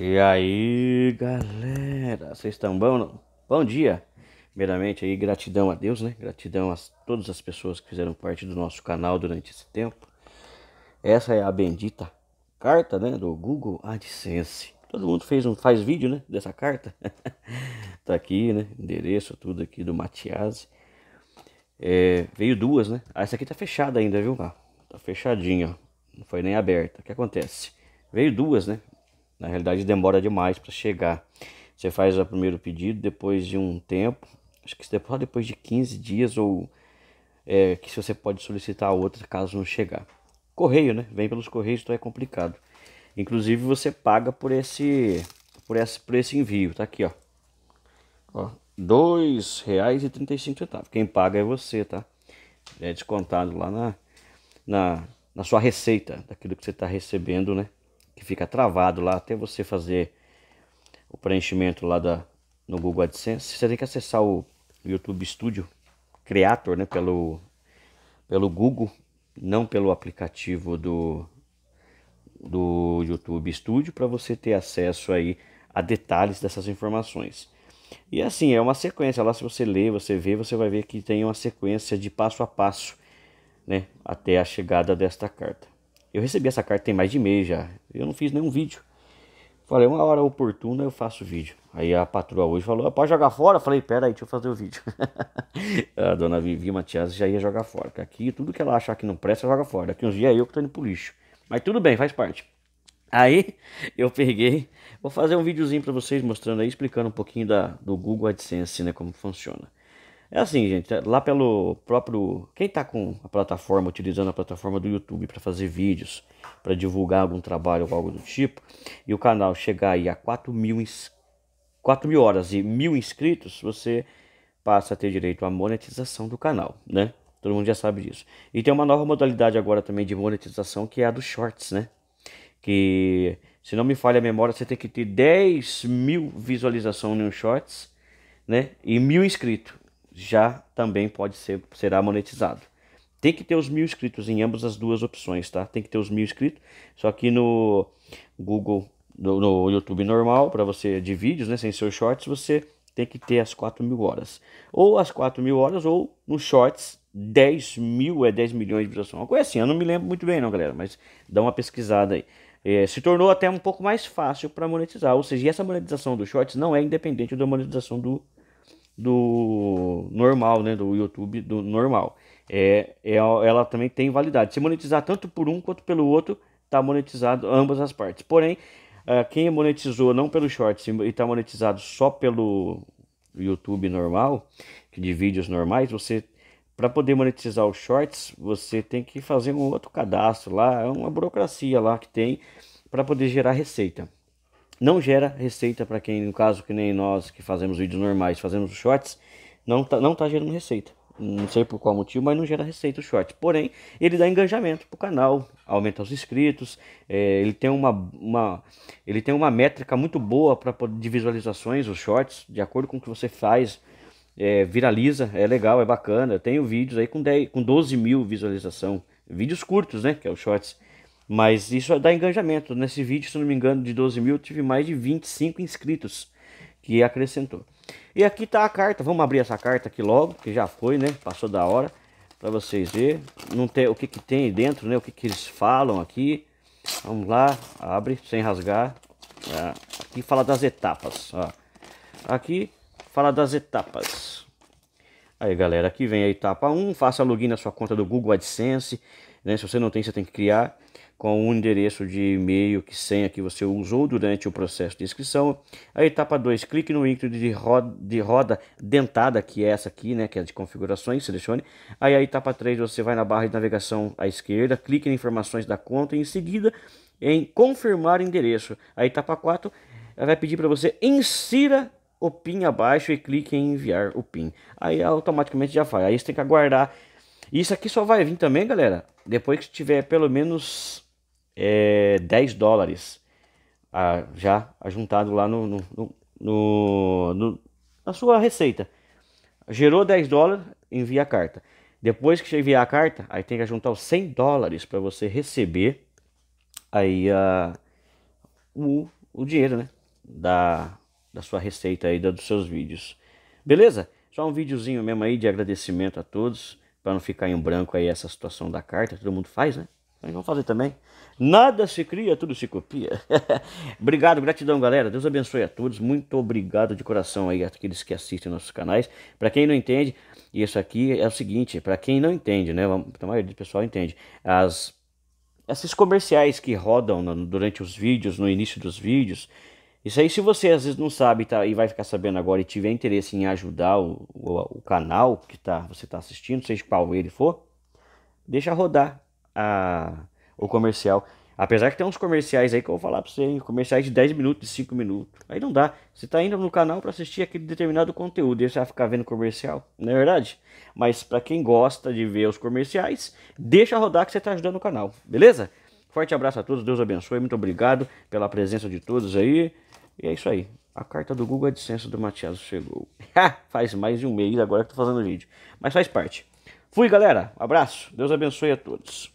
E aí, galera, vocês estão bom? Bom dia. Primeiramente aí, gratidão a Deus, né? Gratidão a todas as pessoas que fizeram parte do nosso canal durante esse tempo. Essa é a bendita carta, né, do Google AdSense. Todo mundo fez um faz vídeo, né, dessa carta. tá aqui, né? Endereço tudo aqui do Matias. É, veio duas, né? Ah, essa aqui tá fechada ainda, viu? Ah, tá fechadinha, ó. Não foi nem aberta. O que acontece? Veio duas, né? Na realidade, demora demais para chegar. Você faz o primeiro pedido, depois de um tempo, acho que só depois de 15 dias ou é, que se você pode solicitar outra caso não chegar. Correio, né? Vem pelos correios, então é complicado. Inclusive você paga por esse por esse, por esse envio, tá aqui, ó. Ó, dois reais e trinta e cinco centavos. Quem paga é você, tá? É descontado lá na, na, na sua receita, daquilo que você está recebendo, né? que fica travado lá até você fazer o preenchimento lá da, no Google AdSense, você tem que acessar o YouTube Studio Creator, né, pelo, pelo Google, não pelo aplicativo do, do YouTube Studio, para você ter acesso aí a detalhes dessas informações. E assim, é uma sequência, lá se você ler, você vê, você vai ver que tem uma sequência de passo a passo, né, até a chegada desta carta. Eu recebi essa carta tem mais de mês já. Eu não fiz nenhum vídeo. Falei, uma hora oportuna eu faço vídeo. Aí a patroa hoje falou, ah, pode jogar fora? falei, pera aí, deixa eu fazer o vídeo. a dona Vivi Matias já ia jogar fora. Porque aqui tudo que ela achar que não presta, joga fora. Daqui uns dias é eu que tô indo pro lixo. Mas tudo bem, faz parte. Aí eu peguei, vou fazer um videozinho para vocês mostrando aí, explicando um pouquinho da, do Google AdSense, né, como funciona. É assim, gente, é, lá pelo próprio. Quem está com a plataforma, utilizando a plataforma do YouTube para fazer vídeos, para divulgar algum trabalho ou algo do tipo, e o canal chegar aí a 4 mil, ins... 4 mil horas e mil inscritos, você passa a ter direito à monetização do canal, né? Todo mundo já sabe disso. E tem uma nova modalidade agora também de monetização que é a dos shorts, né? Que, se não me falha a memória, você tem que ter 10 mil visualizações no shorts, né? E mil inscritos já também pode ser será monetizado. Tem que ter os mil inscritos em ambas as duas opções, tá? Tem que ter os mil inscritos. Só que no Google, no, no YouTube normal, para você de vídeos, né? Sem seus shorts, você tem que ter as 4 mil horas. Ou as 4 mil horas, ou no shorts, 10 mil é 10 milhões de visualizações. Uma coisa assim, eu não me lembro muito bem, não, galera. Mas dá uma pesquisada aí. É, se tornou até um pouco mais fácil para monetizar. Ou seja, essa monetização dos shorts não é independente da monetização do do normal, né? Do YouTube do normal. É, é, ela também tem validade. Se monetizar tanto por um quanto pelo outro, tá monetizado ambas as partes. Porém, é, quem monetizou não pelo shorts e tá monetizado só pelo YouTube normal, de vídeos normais, você para poder monetizar os shorts, você tem que fazer um outro cadastro lá, é uma burocracia lá que tem para poder gerar receita não gera receita para quem, no caso, que nem nós que fazemos vídeos normais, fazemos shorts, não tá, não tá gerando receita. Não sei por qual motivo, mas não gera receita o short. Porém, ele dá engajamento pro canal, aumenta os inscritos, é, ele, tem uma, uma, ele tem uma métrica muito boa para de visualizações, os shorts, de acordo com o que você faz, é, viraliza, é legal, é bacana. Eu tenho vídeos aí com, 10, com 12 mil visualização, vídeos curtos, né, que é o shorts. Mas isso dá engajamento. Nesse vídeo, se não me engano, de 12 mil, tive mais de 25 inscritos que acrescentou. E aqui tá a carta. Vamos abrir essa carta aqui logo, que já foi, né? Passou da hora para vocês ver. Não tem o que que tem dentro, né? O que que eles falam aqui. Vamos lá, abre sem rasgar. Ah, aqui fala das etapas, ó. Aqui fala das etapas. Aí, galera, aqui vem a etapa 1, faça login na sua conta do Google AdSense, né? Se você não tem, você tem que criar com o endereço de e-mail que senha que você usou durante o processo de inscrição. A etapa 2, clique no ícone de roda, de roda dentada, que é essa aqui, né, que é de configurações, selecione. Aí a etapa 3, você vai na barra de navegação à esquerda, clique em informações da conta e em seguida em confirmar endereço. A etapa 4, ela vai pedir para você insira o PIN abaixo e clique em enviar o PIN. Aí automaticamente já vai. Aí você tem que aguardar. Isso aqui só vai vir também, galera, depois que tiver pelo menos é, 10 dólares ah, a, já juntado lá no, no, no, no, na sua receita. Gerou 10 dólares, envia a carta. Depois que você enviar a carta, aí tem que juntar os 100 dólares para você receber aí a, o, o dinheiro, né? Da, da sua receita aí, da, dos seus vídeos. Beleza? Só um videozinho mesmo aí de agradecimento a todos, para não ficar em branco aí essa situação da carta, todo mundo faz, né? Mas vamos fazer também. Nada se cria, tudo se copia. obrigado, gratidão, galera. Deus abençoe a todos. Muito obrigado de coração aí aqueles que assistem nossos canais. Para quem não entende, isso aqui é o seguinte, para quem não entende, né? Então, a maioria do pessoal entende. As esses comerciais que rodam no, durante os vídeos, no início dos vídeos, isso aí, se você às vezes não sabe tá, e vai ficar sabendo agora e tiver interesse em ajudar o, o, o canal que tá, você está assistindo, seja qual ele for, deixa rodar a, o comercial. Apesar que tem uns comerciais aí que eu vou falar pra você, hein? comerciais de 10 minutos, de 5 minutos. Aí não dá. Você tá indo no canal para assistir aquele determinado conteúdo e você vai ficar vendo comercial, não é verdade? Mas para quem gosta de ver os comerciais, deixa rodar que você tá ajudando o canal, beleza? Forte abraço a todos, Deus abençoe, muito obrigado pela presença de todos aí. E é isso aí. A carta do Google AdSense é do Matias chegou. faz mais de um mês agora que tô fazendo vídeo, mas faz parte. Fui, galera. Abraço. Deus abençoe a todos.